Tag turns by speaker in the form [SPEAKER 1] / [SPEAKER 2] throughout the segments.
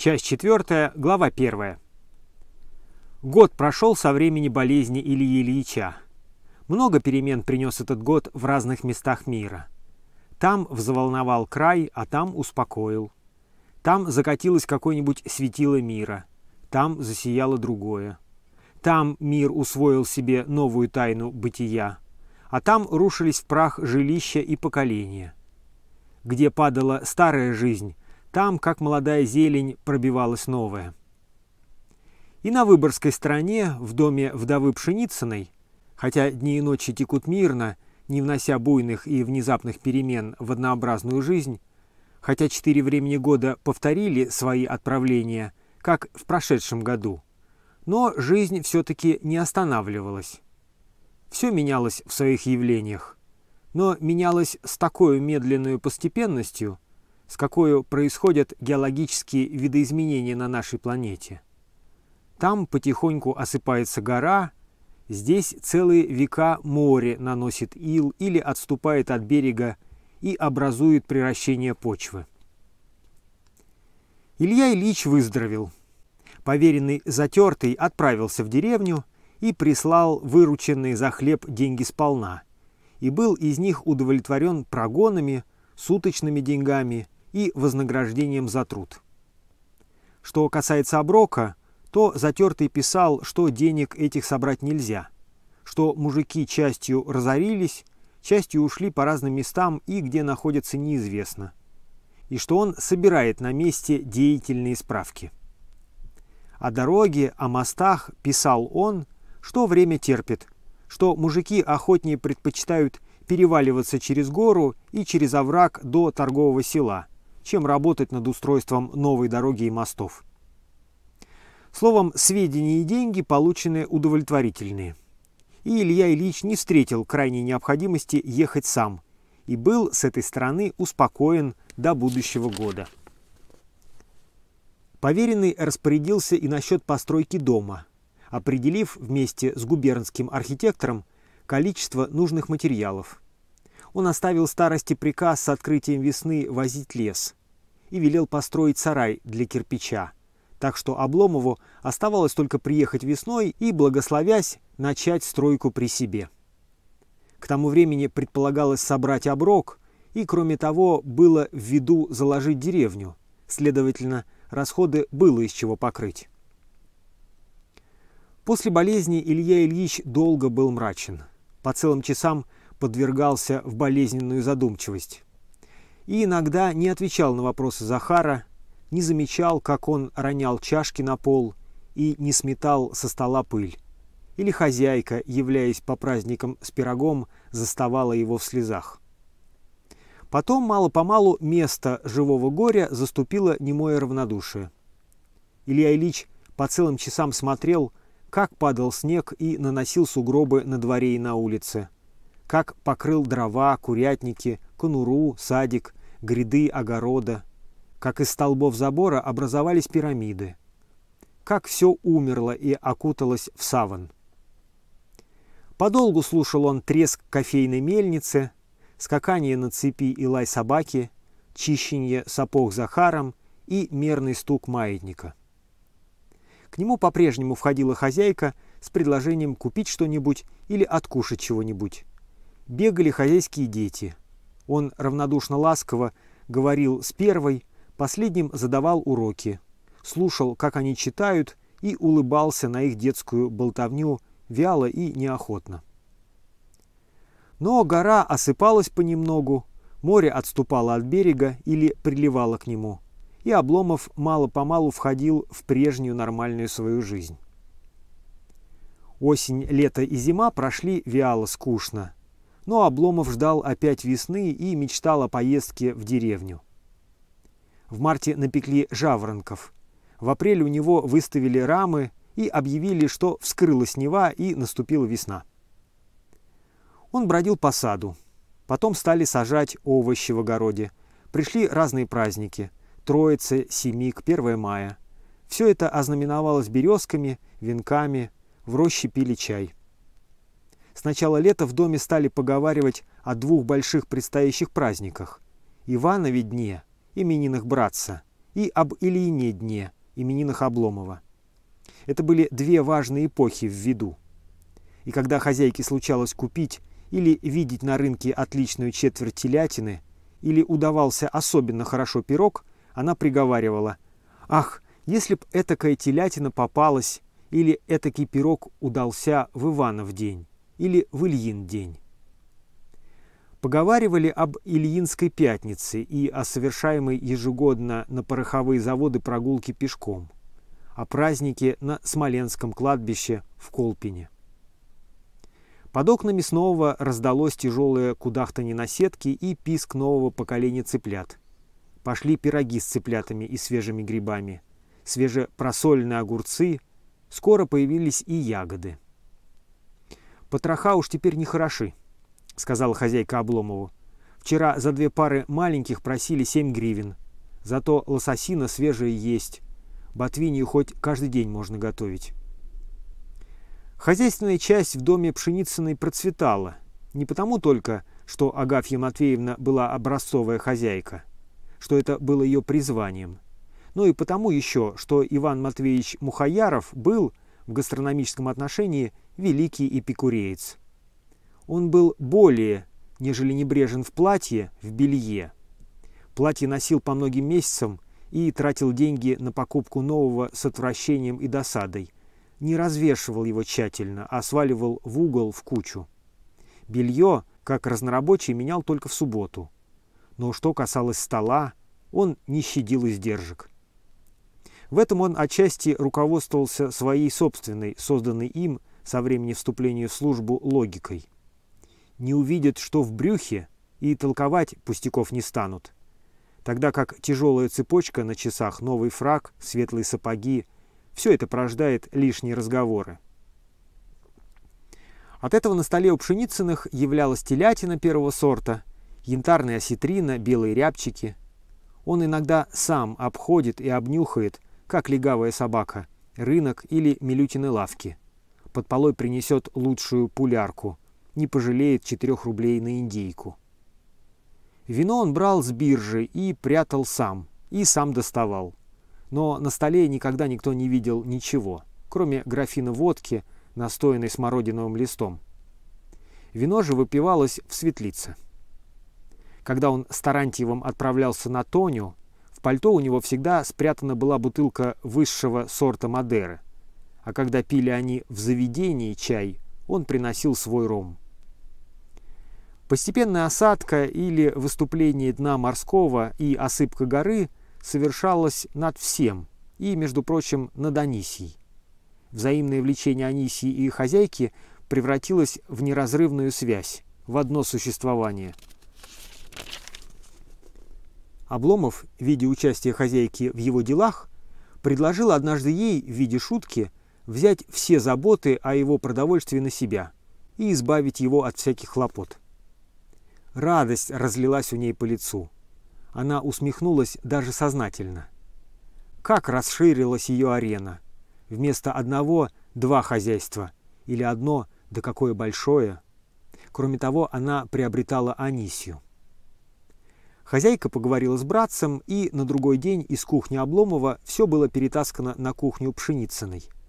[SPEAKER 1] Часть четвертая, глава первая. Год прошел со времени болезни Ильи Ильича. Много перемен принес этот год в разных местах мира. Там взволновал край, а там успокоил. Там закатилось какое-нибудь светило мира. Там засияло другое. Там мир усвоил себе новую тайну бытия. А там рушились в прах жилища и поколения. Где падала старая жизнь, там, как молодая зелень, пробивалась новая. И на Выборгской стороне, в доме вдовы Пшеницыной, хотя дни и ночи текут мирно, не внося буйных и внезапных перемен в однообразную жизнь, хотя четыре времени года повторили свои отправления, как в прошедшем году. Но жизнь все-таки не останавливалась. Все менялось в своих явлениях, но менялось с такой медленной постепенностью – с какой происходят геологические видоизменения на нашей планете. Там потихоньку осыпается гора, здесь целые века море наносит ил или отступает от берега и образует приращение почвы. Илья Ильич выздоровел. Поверенный затертый отправился в деревню и прислал вырученные за хлеб деньги сполна, и был из них удовлетворен прогонами, суточными деньгами – и вознаграждением за труд. Что касается оброка, то Затертый писал, что денег этих собрать нельзя, что мужики частью разорились, частью ушли по разным местам и где находятся неизвестно, и что он собирает на месте деятельные справки. О дороге, о мостах писал он, что время терпит, что мужики охотнее предпочитают переваливаться через гору и через овраг до торгового села, чем работать над устройством новой дороги и мостов. Словом, сведения и деньги получены удовлетворительные. И Илья Ильич не встретил крайней необходимости ехать сам и был с этой стороны успокоен до будущего года. Поверенный распорядился и насчет постройки дома, определив вместе с губернским архитектором количество нужных материалов. Он оставил старости приказ с открытием весны возить лес – и велел построить сарай для кирпича. Так что Обломову оставалось только приехать весной и, благословясь, начать стройку при себе. К тому времени предполагалось собрать оброк, и, кроме того, было в виду заложить деревню. Следовательно, расходы было из чего покрыть. После болезни Илья Ильич долго был мрачен. По целым часам подвергался в болезненную задумчивость и иногда не отвечал на вопросы Захара, не замечал, как он ронял чашки на пол и не сметал со стола пыль. Или хозяйка, являясь по праздникам с пирогом, заставала его в слезах. Потом мало-помалу место живого горя заступило немое равнодушие. Илья Ильич по целым часам смотрел, как падал снег и наносил сугробы на дворе и на улице, как покрыл дрова, курятники, конуру, садик, гряды, огорода. Как из столбов забора образовались пирамиды. Как все умерло и окуталось в саван. Подолгу слушал он треск кофейной мельницы, скакание на цепи и лай собаки, чищенье сапог Захаром и мерный стук маятника. К нему по-прежнему входила хозяйка с предложением купить что-нибудь или откушать чего-нибудь. Бегали хозяйские дети – он равнодушно ласково говорил с первой, последним задавал уроки, слушал, как они читают, и улыбался на их детскую болтовню вяло и неохотно. Но гора осыпалась понемногу, море отступало от берега или приливало к нему, и Обломов мало-помалу входил в прежнюю нормальную свою жизнь. Осень, лето и зима прошли вяло, скучно. Но Обломов ждал опять весны и мечтал о поездке в деревню. В марте напекли жаворонков. В апреле у него выставили рамы и объявили, что вскрылась Нева и наступила весна. Он бродил по саду. Потом стали сажать овощи в огороде. Пришли разные праздники – Троица, Семик, 1 мая. Все это ознаменовалось березками, венками, в роще пили чай – с начала лета в доме стали поговаривать о двух больших предстоящих праздниках. Иванове дне, именинах братца, и об Ильине дне, именинах Обломова. Это были две важные эпохи в виду. И когда хозяйке случалось купить или видеть на рынке отличную четверть телятины, или удавался особенно хорошо пирог, она приговаривала «Ах, если б этакая телятина попалась, или этакий пирог удался в Иванов день» или в Ильин день. Поговаривали об Ильинской пятнице и о совершаемой ежегодно на пороховые заводы прогулке пешком, о празднике на Смоленском кладбище в Колпине. Под окнами снова раздалось тяжелое кудахтанье на сетке и писк нового поколения цыплят. Пошли пироги с цыплятами и свежими грибами, свежепросоленные огурцы, скоро появились и ягоды – «Потроха уж теперь не хороши», — сказала хозяйка Обломову. «Вчера за две пары маленьких просили семь гривен. Зато лососина свежая есть. Ботвинью хоть каждый день можно готовить». Хозяйственная часть в доме Пшеницыной процветала. Не потому только, что Агафья Матвеевна была образцовая хозяйка, что это было ее призванием, но и потому еще, что Иван Матвеевич Мухаяров был в гастрономическом отношении великий эпикуреец. Он был более, нежели небрежен в платье, в белье. Платье носил по многим месяцам и тратил деньги на покупку нового с отвращением и досадой. Не развешивал его тщательно, а сваливал в угол в кучу. Белье, как разнорабочий, менял только в субботу. Но что касалось стола, он не щадил издержек. В этом он отчасти руководствовался своей собственной, созданной им со времени вступления в службу логикой. Не увидят, что в брюхе, и толковать пустяков не станут. Тогда как тяжелая цепочка на часах, новый фраг, светлые сапоги – все это порождает лишние разговоры. От этого на столе у Пшеницыных являлась телятина первого сорта, янтарная осетрина, белые рябчики. Он иногда сам обходит и обнюхает, как легавая собака, рынок или Милютины лавки – под полой принесет лучшую пулярку, не пожалеет 4 рублей на индейку. Вино он брал с биржи и прятал сам, и сам доставал. Но на столе никогда никто не видел ничего, кроме графина водки, настоянной смородиновым листом. Вино же выпивалось в светлице. Когда он с Тарантьевым отправлялся на Тоню, в пальто у него всегда спрятана была бутылка высшего сорта Мадеры – а когда пили они в заведении чай, он приносил свой ром. Постепенная осадка или выступление дна морского и осыпка горы совершалась над всем и, между прочим, над Анисией. Взаимное влечение Анисии и хозяйки превратилось в неразрывную связь, в одно существование. Обломов, видя участие хозяйки в его делах, предложил однажды ей в виде шутки – взять все заботы о его продовольствии на себя и избавить его от всяких хлопот. Радость разлилась у ней по лицу. Она усмехнулась даже сознательно. Как расширилась ее арена. Вместо одного – два хозяйства. Или одно, да какое большое. Кроме того, она приобретала Анисию. Хозяйка поговорила с братцем, и на другой день из кухни Обломова все было перетаскано на кухню Пшеницыной –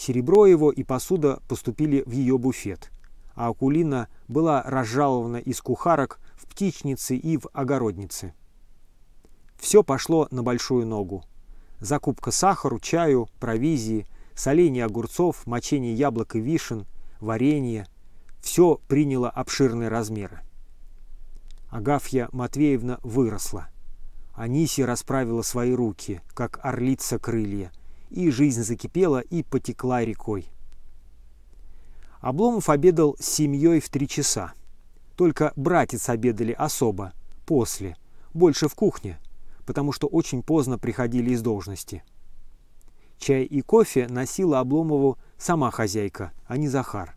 [SPEAKER 1] Серебро его и посуда поступили в ее буфет, а Акулина была разжалована из кухарок в птичнице и в огороднице. Все пошло на большую ногу. Закупка сахару, чаю, провизии, соления огурцов, мочение яблок и вишен, варенье – все приняло обширные размеры. Агафья Матвеевна выросла. Анисия расправила свои руки, как орлица крылья, и жизнь закипела и потекла рекой. Обломов обедал с семьей в три часа. Только братец обедали особо, после, больше в кухне, потому что очень поздно приходили из должности. Чай и кофе носила Обломову сама хозяйка, а не Захар.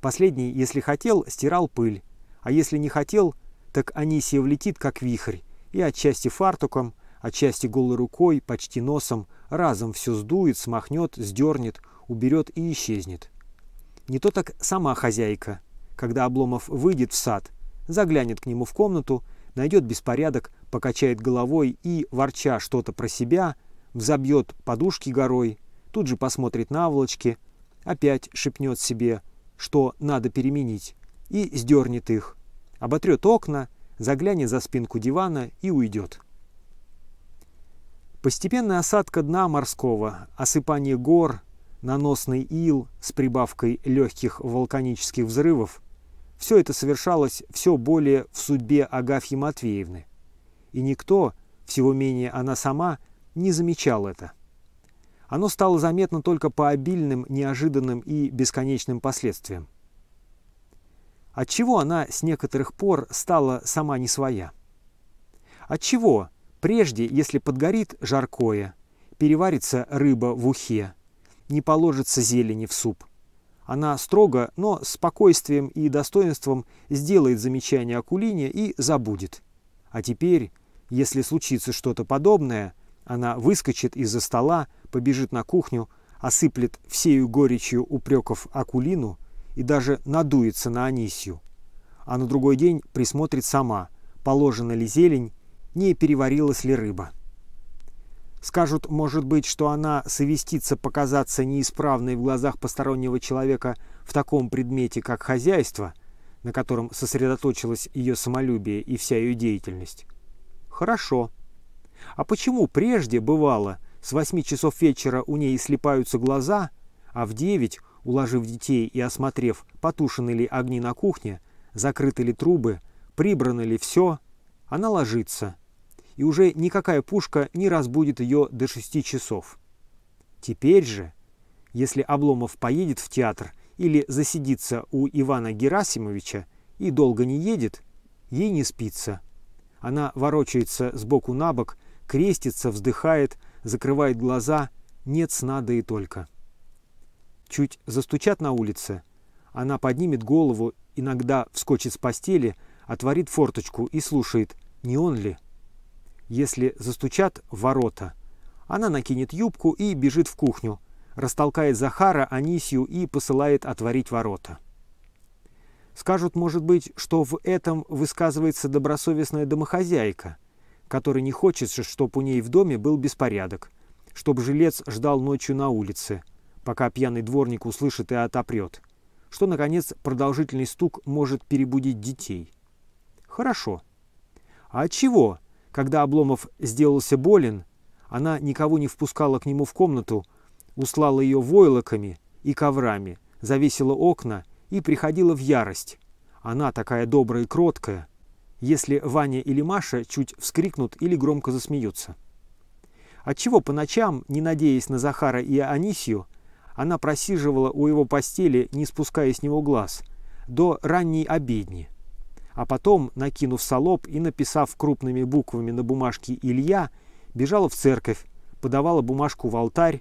[SPEAKER 1] Последний, если хотел, стирал пыль, а если не хотел, так Анисия влетит, как вихрь, и отчасти фартуком, отчасти голой рукой, почти носом, разом все сдует, смахнет, сдернет, уберет и исчезнет. Не то так сама хозяйка, когда Обломов выйдет в сад, заглянет к нему в комнату, найдет беспорядок, покачает головой и, ворча что-то про себя, взобьет подушки горой, тут же посмотрит на волочки, опять шепнет себе, что надо переменить, и сдернет их, оботрет окна, заглянет за спинку дивана и уйдет. Постепенная осадка дна морского, осыпание гор, наносный ил с прибавкой легких вулканических взрывов – все это совершалось все более в судьбе Агафьи Матвеевны. И никто, всего менее она сама, не замечал это. Оно стало заметно только по обильным, неожиданным и бесконечным последствиям. Отчего она с некоторых пор стала сама не своя? Отчего Прежде, если подгорит жаркое, переварится рыба в ухе, не положится зелени в суп. Она строго, но с спокойствием и достоинством сделает замечание о кулине и забудет. А теперь, если случится что-то подобное, она выскочит из-за стола, побежит на кухню, осыплет всею горечью упреков Акулину и даже надуется на Анисью. А на другой день присмотрит сама, положена ли зелень не переварилась ли рыба. Скажут, может быть, что она совестится показаться неисправной в глазах постороннего человека в таком предмете, как хозяйство, на котором сосредоточилось ее самолюбие и вся ее деятельность. Хорошо. А почему прежде, бывало, с восьми часов вечера у ней слепаются глаза, а в девять, уложив детей и осмотрев, потушены ли огни на кухне, закрыты ли трубы, прибрано ли все – она ложится, и уже никакая пушка не разбудит ее до шести часов. Теперь же, если Обломов поедет в театр или засидится у Ивана Герасимовича и долго не едет, ей не спится. Она ворочается сбоку на бок, крестится, вздыхает, закрывает глаза, нет сна да и только. Чуть застучат на улице, она поднимет голову, иногда вскочит с постели – отворит форточку и слушает, не он ли. Если застучат ворота, она накинет юбку и бежит в кухню, растолкает Захара, Анисию и посылает отворить ворота. Скажут, может быть, что в этом высказывается добросовестная домохозяйка, которая не хочет, чтобы у ней в доме был беспорядок, чтобы жилец ждал ночью на улице, пока пьяный дворник услышит и отопрет, что, наконец, продолжительный стук может перебудить детей – Хорошо. А от чего, когда Обломов сделался болен, она никого не впускала к нему в комнату, услала ее войлоками и коврами, завесила окна и приходила в ярость. Она такая добрая и кроткая, если Ваня или Маша чуть вскрикнут или громко засмеются. Отчего по ночам, не надеясь на Захара и Анисию, она просиживала у его постели, не спуская с него глаз, до ранней обедни – а потом, накинув солоб и написав крупными буквами на бумажке «Илья», бежала в церковь, подавала бумажку в алтарь,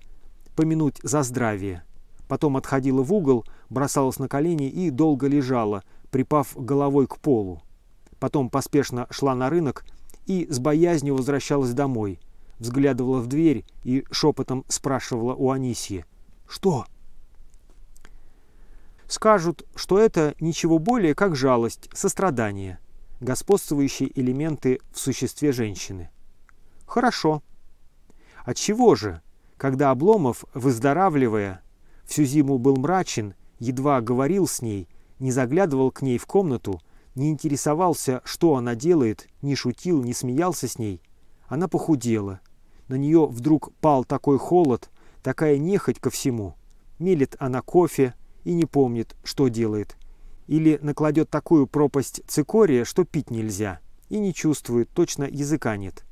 [SPEAKER 1] помянуть за здравие. Потом отходила в угол, бросалась на колени и долго лежала, припав головой к полу. Потом поспешно шла на рынок и с боязнью возвращалась домой, взглядывала в дверь и шепотом спрашивала у Анисии «Что?» скажут, что это ничего более, как жалость, сострадание, господствующие элементы в существе женщины. Хорошо. чего же, когда Обломов, выздоравливая, всю зиму был мрачен, едва говорил с ней, не заглядывал к ней в комнату, не интересовался, что она делает, не шутил, не смеялся с ней, она похудела. На нее вдруг пал такой холод, такая нехоть ко всему. Мелит она кофе, и не помнит, что делает. Или накладет такую пропасть цикория, что пить нельзя, и не чувствует, точно языка нет.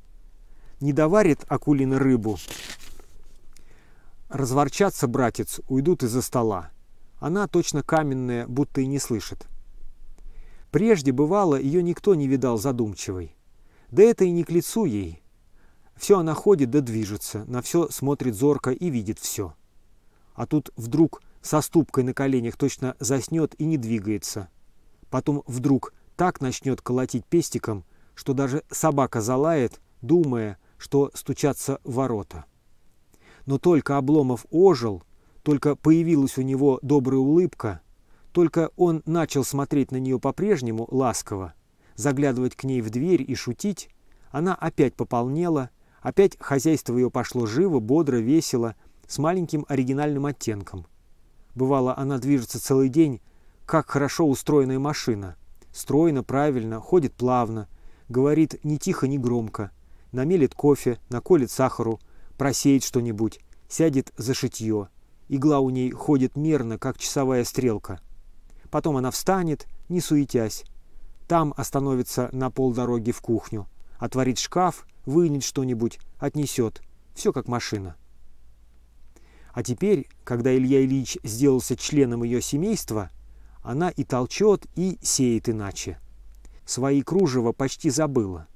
[SPEAKER 1] Не доварит акулина рыбу. Разворчатся, братец, уйдут из-за стола. Она точно каменная, будто и не слышит. Прежде, бывало, ее никто не видал задумчивой. Да это и не к лицу ей. Все она ходит да движется, на все смотрит зорко и видит все. А тут вдруг со ступкой на коленях точно заснет и не двигается. Потом вдруг так начнет колотить пестиком, что даже собака залает, думая, что стучатся в ворота. Но только Обломов ожил, только появилась у него добрая улыбка, только он начал смотреть на нее по-прежнему ласково, заглядывать к ней в дверь и шутить, она опять пополнела, опять хозяйство ее пошло живо, бодро, весело, с маленьким оригинальным оттенком – Бывало, она движется целый день, как хорошо устроенная машина. Стройно, правильно, ходит плавно, говорит ни тихо, ни громко. Намелит кофе, наколет сахару, просеет что-нибудь, сядет за шитье. Игла у ней ходит мерно, как часовая стрелка. Потом она встанет, не суетясь. Там остановится на полдороги в кухню. Отворит шкаф, вынет что-нибудь, отнесет. Все как машина. А теперь, когда Илья Ильич сделался членом ее семейства, она и толчет, и сеет иначе. Свои кружева почти забыла.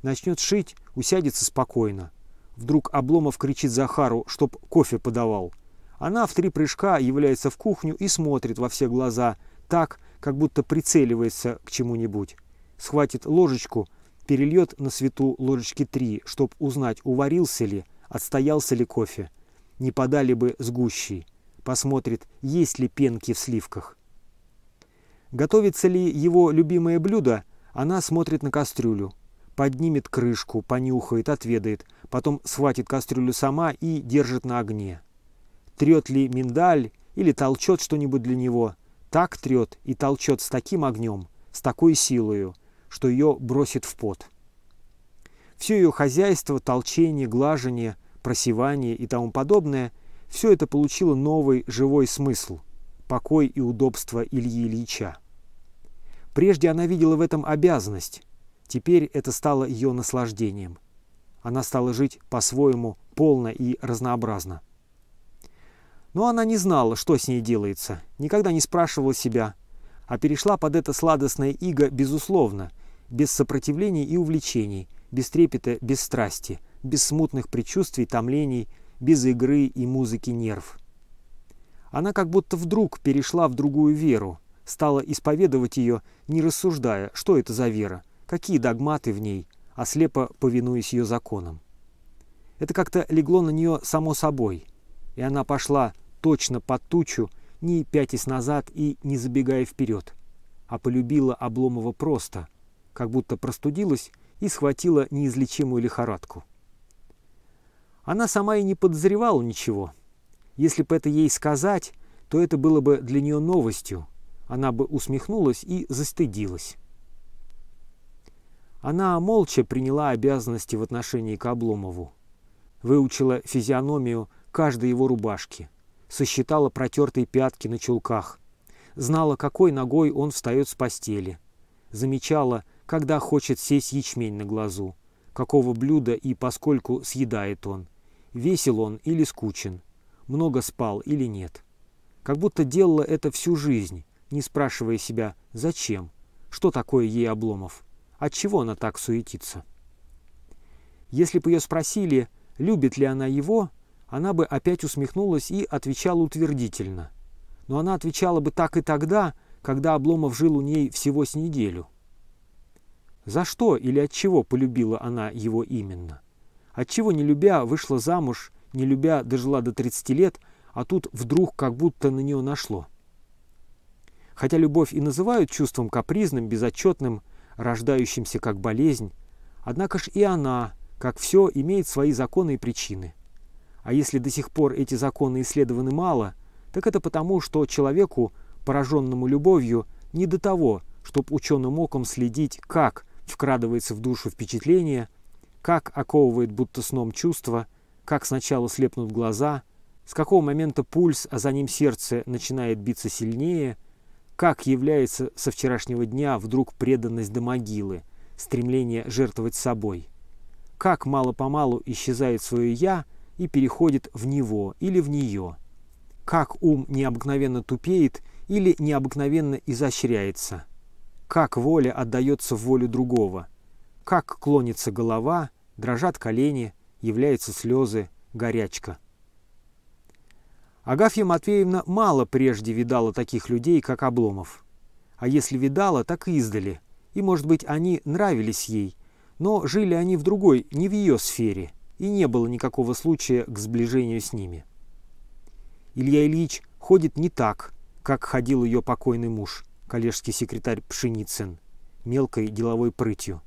[SPEAKER 1] Начнет шить, усядется спокойно. Вдруг Обломов кричит Захару, чтоб кофе подавал. Она в три прыжка является в кухню и смотрит во все глаза, так, как будто прицеливается к чему-нибудь. Схватит ложечку, перельет на свету ложечки три, чтоб узнать, уварился ли, отстоялся ли кофе – не подали бы сгущей. Посмотрит, есть ли пенки в сливках. Готовится ли его любимое блюдо, она смотрит на кастрюлю. Поднимет крышку, понюхает, отведает, потом схватит кастрюлю сама и держит на огне. Трет ли миндаль или толчет что-нибудь для него, так трет и толчет с таким огнем, с такой силою, что ее бросит в пот. Все ее хозяйство, толчение, глажение – просевание и тому подобное, все это получило новый живой смысл – покой и удобство Ильи Ильича. Прежде она видела в этом обязанность, теперь это стало ее наслаждением. Она стала жить по-своему полно и разнообразно. Но она не знала, что с ней делается, никогда не спрашивала себя, а перешла под это сладостное иго безусловно, без сопротивлений и увлечений, без трепета, без страсти – без смутных предчувствий, томлений, без игры и музыки нерв. Она как будто вдруг перешла в другую веру, стала исповедовать ее, не рассуждая, что это за вера, какие догматы в ней, а слепо повинуясь ее законам. Это как-то легло на нее само собой, и она пошла точно под тучу, не пятясь назад и не забегая вперед, а полюбила Обломова просто, как будто простудилась и схватила неизлечимую лихорадку. Она сама и не подозревала ничего. Если бы это ей сказать, то это было бы для нее новостью. Она бы усмехнулась и застыдилась. Она молча приняла обязанности в отношении к Обломову. Выучила физиономию каждой его рубашки. Сосчитала протертые пятки на чулках. Знала, какой ногой он встает с постели. Замечала, когда хочет сесть ячмень на глазу какого блюда и поскольку съедает он, весел он или скучен, много спал или нет. Как будто делала это всю жизнь, не спрашивая себя «зачем?», что такое ей Обломов, от чего она так суетится. Если бы ее спросили, любит ли она его, она бы опять усмехнулась и отвечала утвердительно. Но она отвечала бы так и тогда, когда Обломов жил у ней всего с неделю – за что или от чего полюбила она его именно? Отчего, не любя, вышла замуж, не любя, дожила до 30 лет, а тут вдруг как будто на нее нашло. Хотя любовь и называют чувством капризным, безотчетным, рождающимся как болезнь, однако ж и она, как все, имеет свои законы и причины. А если до сих пор эти законы исследованы мало, так это потому, что человеку, пораженному любовью, не до того, чтобы ученым оком следить, как вкрадывается в душу впечатление, как оковывает будто сном чувство, как сначала слепнут глаза, с какого момента пульс, а за ним сердце начинает биться сильнее, как является со вчерашнего дня вдруг преданность до могилы, стремление жертвовать собой, как мало-помалу исчезает свое «я» и переходит в него или в нее, как ум необыкновенно тупеет или необыкновенно изощряется – как воля отдается в волю другого, как клонится голова, дрожат колени, являются слезы, горячка. Агафья Матвеевна мало прежде видала таких людей, как Обломов. А если видала, так и издали. И, может быть, они нравились ей, но жили они в другой, не в ее сфере, и не было никакого случая к сближению с ними. Илья Ильич ходит не так, как ходил ее покойный муж – коллежский секретарь Пшеницын, мелкой деловой прытью.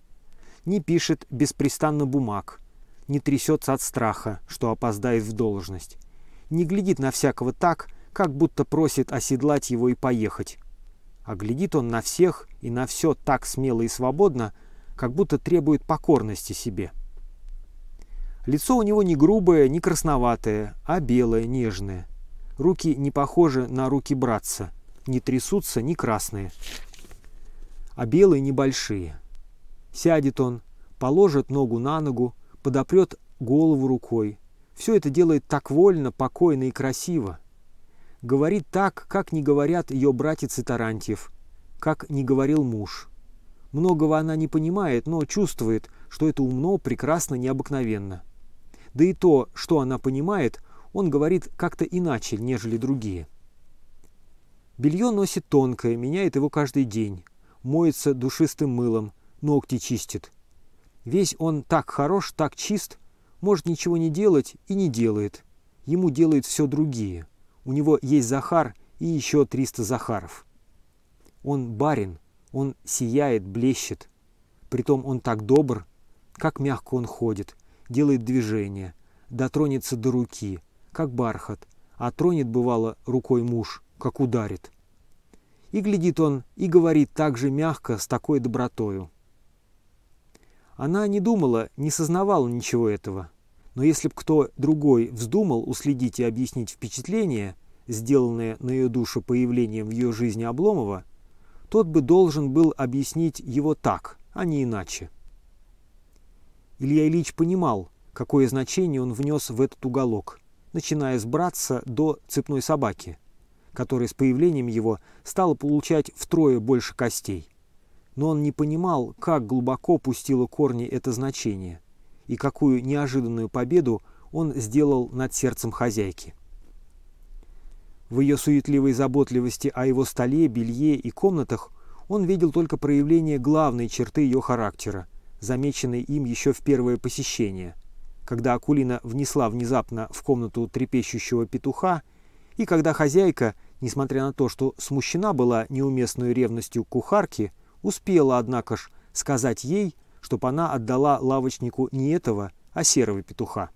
[SPEAKER 1] Не пишет беспрестанно бумаг, не трясется от страха, что опоздает в должность. Не глядит на всякого так, как будто просит оседлать его и поехать. А глядит он на всех и на все так смело и свободно, как будто требует покорности себе. Лицо у него не грубое, не красноватое, а белое, нежное. Руки не похожи на руки братца – не трясутся ни красные, а белые небольшие. Сядет он, положит ногу на ногу, подопрет голову рукой. Все это делает так вольно, покойно и красиво. Говорит так, как не говорят ее братец и Тарантьев, как не говорил муж. Многого она не понимает, но чувствует, что это умно, прекрасно, необыкновенно. Да и то, что она понимает, он говорит как-то иначе, нежели другие – Белье носит тонкое, меняет его каждый день. Моется душистым мылом, ногти чистит. Весь он так хорош, так чист, может ничего не делать и не делает. Ему делают все другие. У него есть Захар и еще 300 Захаров. Он барин, он сияет, блещет. Притом он так добр, как мягко он ходит, делает движение, дотронется до руки, как бархат, а тронет, бывало, рукой муж – как ударит. И глядит он, и говорит так же мягко, с такой добротою. Она не думала, не сознавала ничего этого. Но если б кто другой вздумал уследить и объяснить впечатление, сделанное на ее душу появлением в ее жизни Обломова, тот бы должен был объяснить его так, а не иначе. Илья Ильич понимал, какое значение он внес в этот уголок, начиная с братца до цепной собаки – которое с появлением его стало получать втрое больше костей. Но он не понимал, как глубоко пустило корни это значение и какую неожиданную победу он сделал над сердцем хозяйки. В ее суетливой заботливости о его столе, белье и комнатах он видел только проявление главной черты ее характера, замеченной им еще в первое посещение, когда Акулина внесла внезапно в комнату трепещущего петуха и когда хозяйка, несмотря на то, что смущена была неуместной ревностью кухарки, успела, однако ж, сказать ей, чтоб она отдала лавочнику не этого, а серого петуха.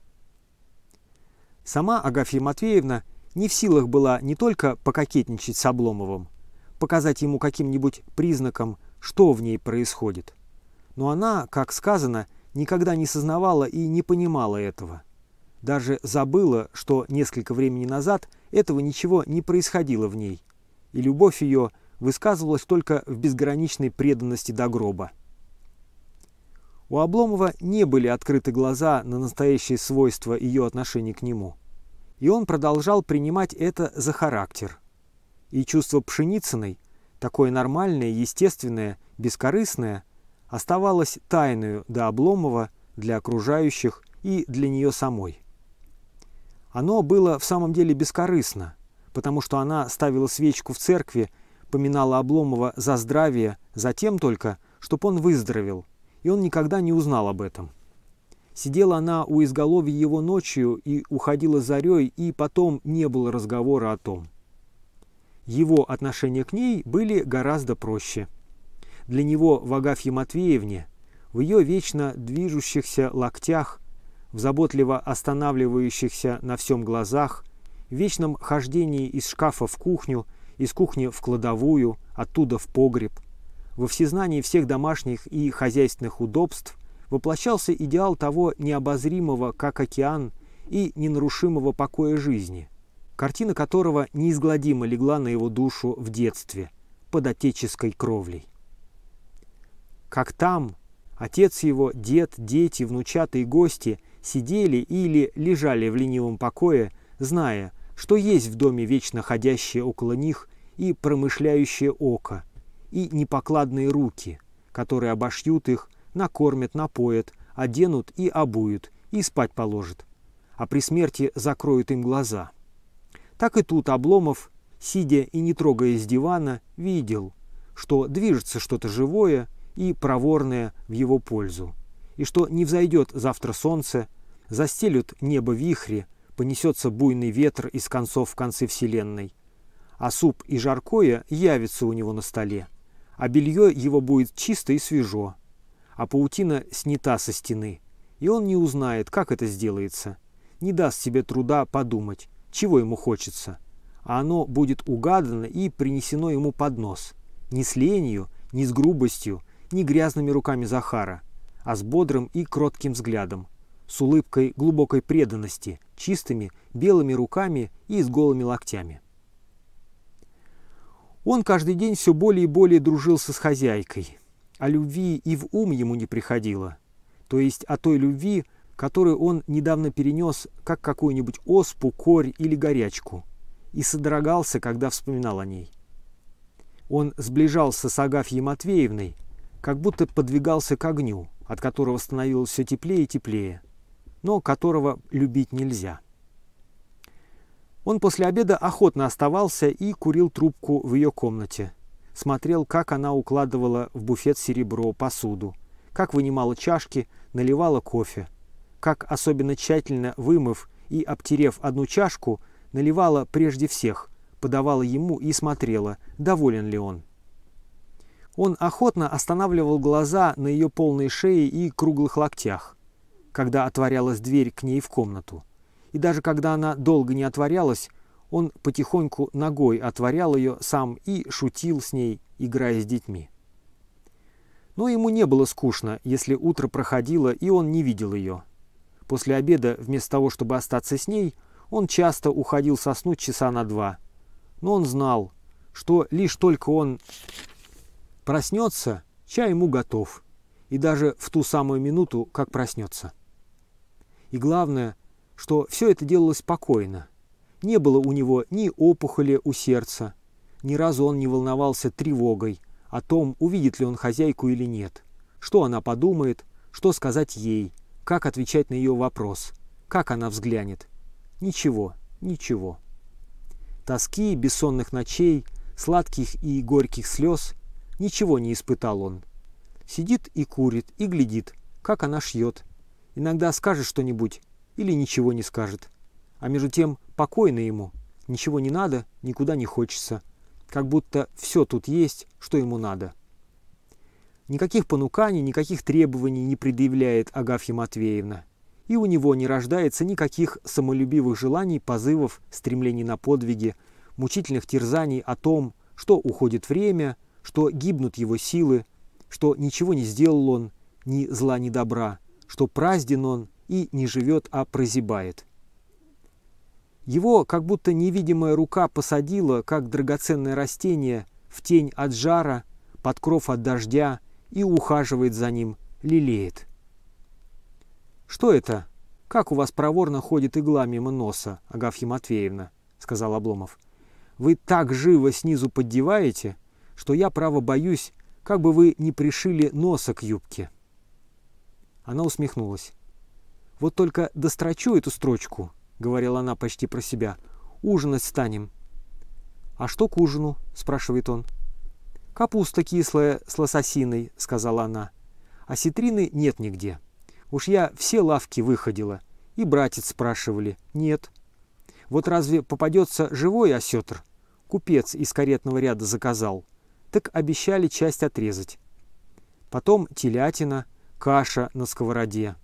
[SPEAKER 1] Сама Агафья Матвеевна не в силах была не только пококетничать с Обломовым, показать ему каким-нибудь признаком, что в ней происходит. Но она, как сказано, никогда не сознавала и не понимала этого. Даже забыла, что несколько времени назад этого ничего не происходило в ней, и любовь ее высказывалась только в безграничной преданности до гроба. У Обломова не были открыты глаза на настоящие свойства ее отношений к нему. И он продолжал принимать это за характер. И чувство Пшеницыной, такое нормальное, естественное, бескорыстное, оставалось тайною до Обломова для окружающих и для нее самой. Оно было в самом деле бескорыстно, потому что она ставила свечку в церкви, поминала Обломова за здравие, затем только, чтобы он выздоровел, и он никогда не узнал об этом. Сидела она у изголовья его ночью и уходила зарей, и потом не было разговора о том. Его отношения к ней были гораздо проще. Для него в Агафье Матвеевне, в ее вечно движущихся локтях – в заботливо останавливающихся на всем глазах, в вечном хождении из шкафа в кухню, из кухни в кладовую, оттуда в погреб. Во всезнании всех домашних и хозяйственных удобств воплощался идеал того необозримого, как океан, и ненарушимого покоя жизни, картина которого неизгладимо легла на его душу в детстве, под отеческой кровлей. Как там, отец его, дед, дети, внучатые гости сидели или лежали в ленивом покое, зная, что есть в доме вечно ходящее около них и промышляющее око, и непокладные руки, которые обошьют их, накормят, напоят, оденут и обуют, и спать положат, а при смерти закроют им глаза. Так и тут Обломов, сидя и не трогая с дивана, видел, что движется что-то живое и проворное в его пользу, и что не взойдет завтра солнце, Застелют небо вихри, понесется буйный ветер из концов в концы вселенной. А суп и жаркое явится у него на столе, а белье его будет чисто и свежо, а паутина снята со стены, и он не узнает, как это сделается, не даст себе труда подумать, чего ему хочется, а оно будет угадано и принесено ему под нос, не с ленью, не с грубостью, не грязными руками Захара, а с бодрым и кротким взглядом, с улыбкой глубокой преданности, чистыми, белыми руками и с голыми локтями. Он каждый день все более и более дружился с хозяйкой. а любви и в ум ему не приходило. То есть о той любви, которую он недавно перенес, как какую-нибудь оспу, корь или горячку, и содрогался, когда вспоминал о ней. Он сближался с Агафьей Матвеевной, как будто подвигался к огню, от которого становилось все теплее и теплее, но которого любить нельзя. Он после обеда охотно оставался и курил трубку в ее комнате. Смотрел, как она укладывала в буфет серебро, посуду, как вынимала чашки, наливала кофе, как, особенно тщательно вымыв и обтерев одну чашку, наливала прежде всех, подавала ему и смотрела, доволен ли он. Он охотно останавливал глаза на ее полной шее и круглых локтях когда отворялась дверь к ней в комнату. И даже когда она долго не отворялась, он потихоньку ногой отворял ее сам и шутил с ней, играя с детьми. Но ему не было скучно, если утро проходило, и он не видел ее. После обеда, вместо того, чтобы остаться с ней, он часто уходил соснуть часа на два. Но он знал, что лишь только он проснется, чай ему готов. И даже в ту самую минуту, как проснется. И главное, что все это делалось спокойно. Не было у него ни опухоли у сердца, ни разу он не волновался тревогой о том, увидит ли он хозяйку или нет, что она подумает, что сказать ей, как отвечать на ее вопрос, как она взглянет. Ничего, ничего. Тоски, бессонных ночей, сладких и горьких слез ничего не испытал он. Сидит и курит, и глядит, как она шьет, Иногда скажет что-нибудь или ничего не скажет. А между тем покойно ему, ничего не надо, никуда не хочется. Как будто все тут есть, что ему надо. Никаких понуканий, никаких требований не предъявляет Агафья Матвеевна. И у него не рождается никаких самолюбивых желаний, позывов, стремлений на подвиги, мучительных терзаний о том, что уходит время, что гибнут его силы, что ничего не сделал он, ни зла, ни добра, что празден он и не живет, а прозябает. Его как будто невидимая рука посадила, как драгоценное растение, в тень от жара, под кров от дождя и ухаживает за ним, лелеет. «Что это? Как у вас проворно ходит игла мимо носа, Агафья Матвеевна?» — сказал Обломов. «Вы так живо снизу поддеваете, что я, право, боюсь, как бы вы не пришили носа к юбке». Она усмехнулась. «Вот только дострочу эту строчку», — говорила она почти про себя. «Ужинать станем». «А что к ужину?» — спрашивает он. «Капуста кислая с лососиной», — сказала она. «А ситрины нет нигде. Уж я все лавки выходила. И братец спрашивали. Нет». «Вот разве попадется живой осетр?» Купец из каретного ряда заказал. Так обещали часть отрезать. Потом телятина — каша на сковороде.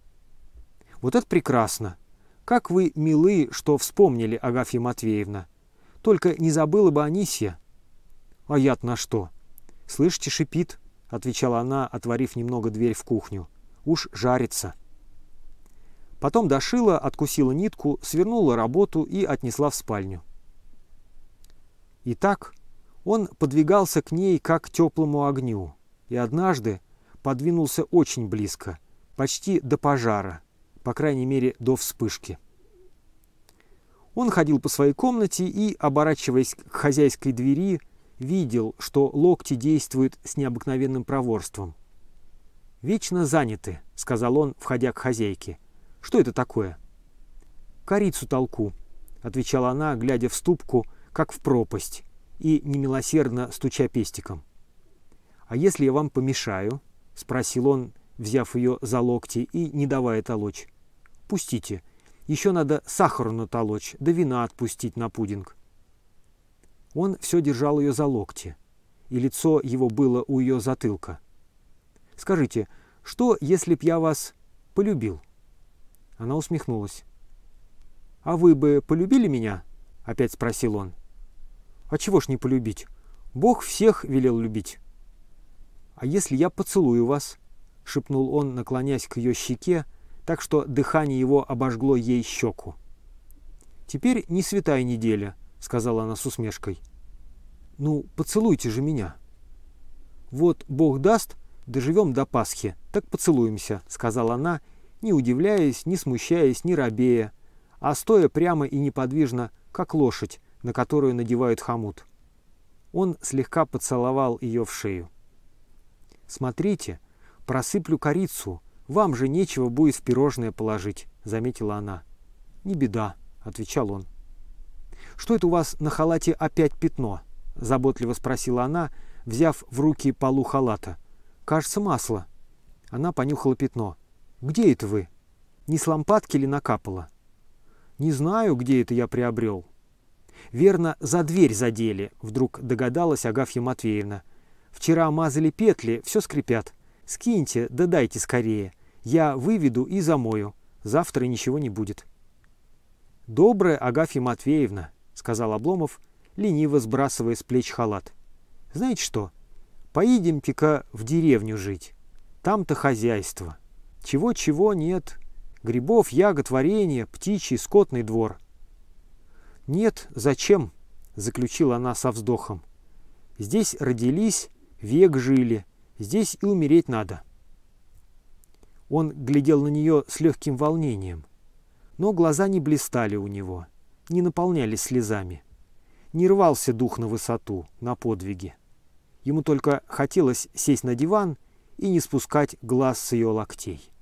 [SPEAKER 1] Вот это прекрасно! Как вы милы, что вспомнили, Агафья Матвеевна. Только не забыла бы Анисия. А я на что? Слышите, шипит, отвечала она, отворив немного дверь в кухню. Уж жарится. Потом дошила, откусила нитку, свернула работу и отнесла в спальню. Итак, он подвигался к ней, как к теплому огню. И однажды, подвинулся очень близко, почти до пожара, по крайней мере, до вспышки. Он ходил по своей комнате и, оборачиваясь к хозяйской двери, видел, что локти действуют с необыкновенным проворством. «Вечно заняты», — сказал он, входя к хозяйке. «Что это такое?» «Корицу толку», — отвечала она, глядя в ступку, как в пропасть, и немилосердно стуча пестиком. «А если я вам помешаю?» – спросил он, взяв ее за локти и не давая толочь. «Пустите. Еще надо сахару натолочь, да вина отпустить на пудинг». Он все держал ее за локти, и лицо его было у ее затылка. «Скажите, что, если б я вас полюбил?» Она усмехнулась. «А вы бы полюбили меня?» — опять спросил он. «А чего ж не полюбить? Бог всех велел любить». «А если я поцелую вас?» — шепнул он, наклонясь к ее щеке, так что дыхание его обожгло ей щеку. «Теперь не святая неделя», — сказала она с усмешкой. «Ну, поцелуйте же меня». «Вот Бог даст, доживем до Пасхи, так поцелуемся», — сказала она, не удивляясь, не смущаясь, не робея, а стоя прямо и неподвижно, как лошадь, на которую надевают хомут. Он слегка поцеловал ее в шею. «Смотрите, просыплю корицу, вам же нечего будет в пирожное положить», — заметила она. «Не беда», — отвечал он. «Что это у вас на халате опять пятно?» — заботливо спросила она, взяв в руки полу халата. «Кажется, масло». Она понюхала пятно. «Где это вы? Не с лампадки ли накапало?» «Не знаю, где это я приобрел». «Верно, за дверь задели», — вдруг догадалась Агафья Матвеевна. Вчера мазали петли, все скрипят. Скиньте, да дайте скорее. Я выведу и замою. Завтра ничего не будет». «Добрая Агафья Матвеевна», — сказал Обломов, лениво сбрасывая с плеч халат. «Знаете что? Поедемте-ка в деревню жить. Там-то хозяйство. Чего-чего нет. Грибов, ягод, варенья, птичий, скотный двор». «Нет, зачем?» — заключила она со вздохом. «Здесь родились, Век жили, здесь и умереть надо. Он глядел на нее с легким волнением, но глаза не блистали у него, не наполнялись слезами. Не рвался дух на высоту, на подвиги. Ему только хотелось сесть на диван и не спускать глаз с ее локтей.